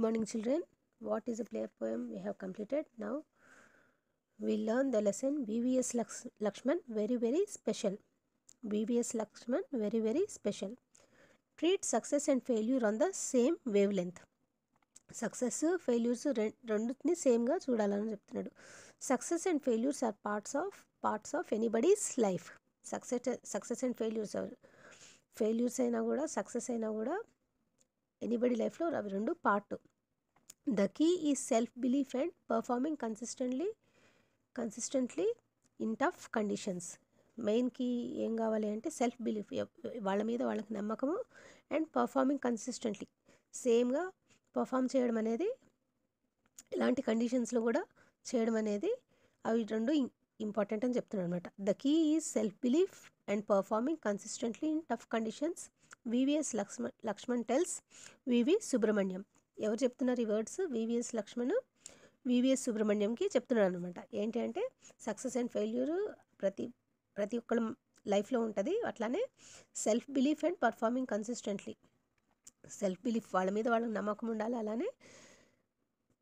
Good morning children. What is the play poem we have completed? Now we learn the lesson VVS Lux Lakshman very very special. VVS Lakshman very very special. Treat success and failure on the same wavelength. Success failures రెండుని సేమ్గా చూడాలని చెప్తున్నాడు success and failures are parts of parts of anybody's life success success and failures failures అయినా కూడా success అయినా కూడా anybody లైఫ్లో అవి రెండు పార్ట్ ద కీ ఈ self belief and performing consistently consistently in tough conditions main key ఏం కావాలి అంటే సెల్ఫ్ బిలీఫ్ వాళ్ళ మీద వాళ్ళకి నమ్మకము అండ్ పర్ఫార్మింగ్ కన్సిస్టెంట్లీ సేమ్గా పర్ఫామ్ చేయడం అనేది ఇలాంటి కండిషన్స్లో కూడా చేయడం అనేది అవి రెండు ఇంపార్టెంట్ అని చెప్తున్నాను అనమాట the key is self belief and performing consistently in tough conditions VVS Laxman Laxman tells VV Subrahmanyam ఎవరు చెప్తున్నారు ఈ వర్డ్స్ వివిఎస్ లక్ష్మణ్ వివిఎస్ సుబ్రహ్మణ్యంకి చెప్తున్నాడు అనమాట ఏంటి అంటే సక్సెస్ అండ్ ఫెయిల్యూర్ ప్రతి ప్రతి ఒక్కళ్ళ లైఫ్లో ఉంటుంది అట్లానే self belief and performing consistently self belief వాళ్ళ మీద వాళ్ళకి నమ్మకం ఉండాలి అలానే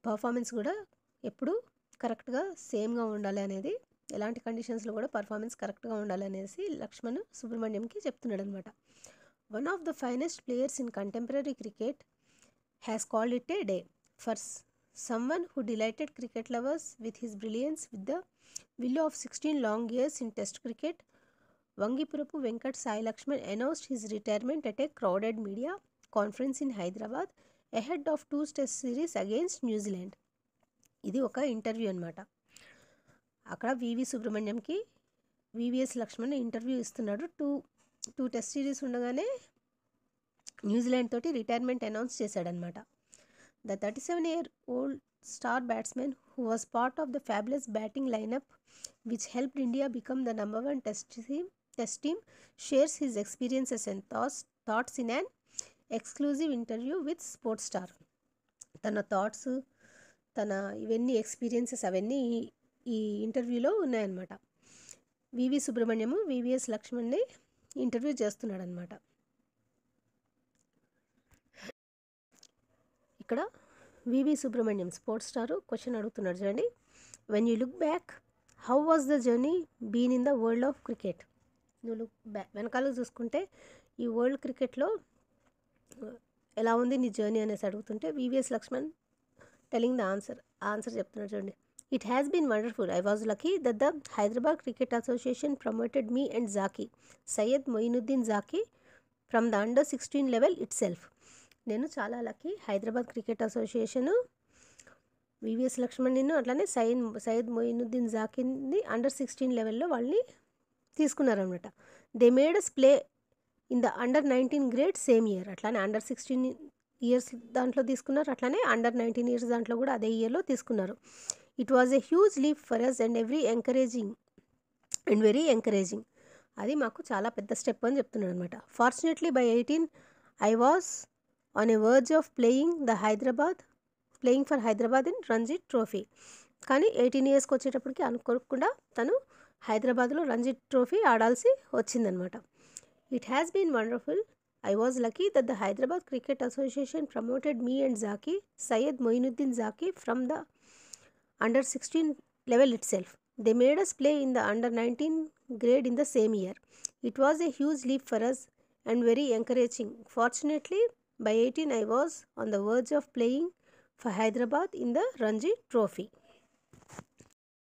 పర్ఫార్మెన్స్ కూడా ఎప్పుడు కరెక్ట్గా సేమ్గా ఉండాలి అనేది ఎలాంటి కండిషన్స్లో కూడా పర్ఫార్మెన్స్ కరెక్ట్గా ఉండాలనేసి లక్ష్మణ్ సుబ్రహ్మణ్యంకి చెప్తున్నాడు అనమాట one of the finest players in contemporary cricket has called it a day for one who delighted cricket lovers with his brilliance with the willow of sixteen long years in test cricket Vangipurapu Venkat Sai Laxman announced his retirement at a crowded media conference in Hyderabad ahead of two test series against New Zealand ఇది ఒక interview అనమాట అక్కడ VV సుబ్రహ్మణ్యంకి VVS Laxman interview ఇస్తున్నాడు two two test series ఉండగానే New Zealand తోటి retirement announce చేశాడనమాట the thirty seven year old star batsmen who was part of the fabulous batting lineup which helped India become the number one test team test team shares his experiences and thoughts thoughts in and exclusive interview with sports star తన thoughts తన ఇవన్నీ experiences అవన్నీ ఈ ఇంటర్వ్యూలో ఉన్నాయన్నమాట వివి సుబ్రహ్మణ్యము VVS లక్ష్మణ్ని interview చేస్తున్నాడనమాట ఇక్కడ VV Subrahmanyam sports star question అడుగుతున్నాడు చూడండి when you look back how was the journey been in the world of cricket నువ్వు లుక్ బ్యాక్ వెనకాల చూసుకుంటే ఈ వరల్డ్ క్రికెట్లో ఎలా ఉంది నీ జర్నీ అనేసి అడుగుతుంటే VVS Laxman telling the answer answer చెప్తున్నాడు చూడండి it has been wonderful I was was the the Hyderabad cricket association promoted me and Zaki Syed Moinuddin Zaki from the under sixteen level it self నేను చాలా lucky Hyderabad cricket association VVS Laxman నిన్ను అట్లానే సయ్యద్ సయ్యద్ మొయినుద్దీన్ జాకీని under sixteen లెవెల్లో వాళ్ళని తీసుకున్నారనమాట they us play in the under nineteen grade same year అట్లానే under sixteen years దాంట్లో తీసుకున్నారు అట్లానే అండర్ నైన్టీన్ ఇయర్స్ దాంట్లో కూడా అదే ఇయర్లో తీసుకున్నారు it was a huge leap for us and every encouraging and very encouraging అది మాకు చాలా పెద్ద స్టెప్ అని చెప్తున్నాను అనమాట fortunately by eighteen I was on a verge of playing the Hyderabad playing for Hyderabad in Ranji trophy కానీ ఎయిటీన్ ఇయర్స్కి వచ్చేటప్పటికి అనుకోకుండా తను హైదరాబాద్లో రంజిత్ ట్రోఫీ ఆడాల్సి వచ్చిందనమాట it has been wonderful I was lucky that the Hyderabad cricket association promoted me and Zaki Syed Moinuddin Zaki from the under 16 level itself. They made us play in the under 19 grade in the same year. It was a huge leap for us and very encouraging. Fortunately, by 18 I was on the verge of playing for Hyderabad in the Ranji Trophy.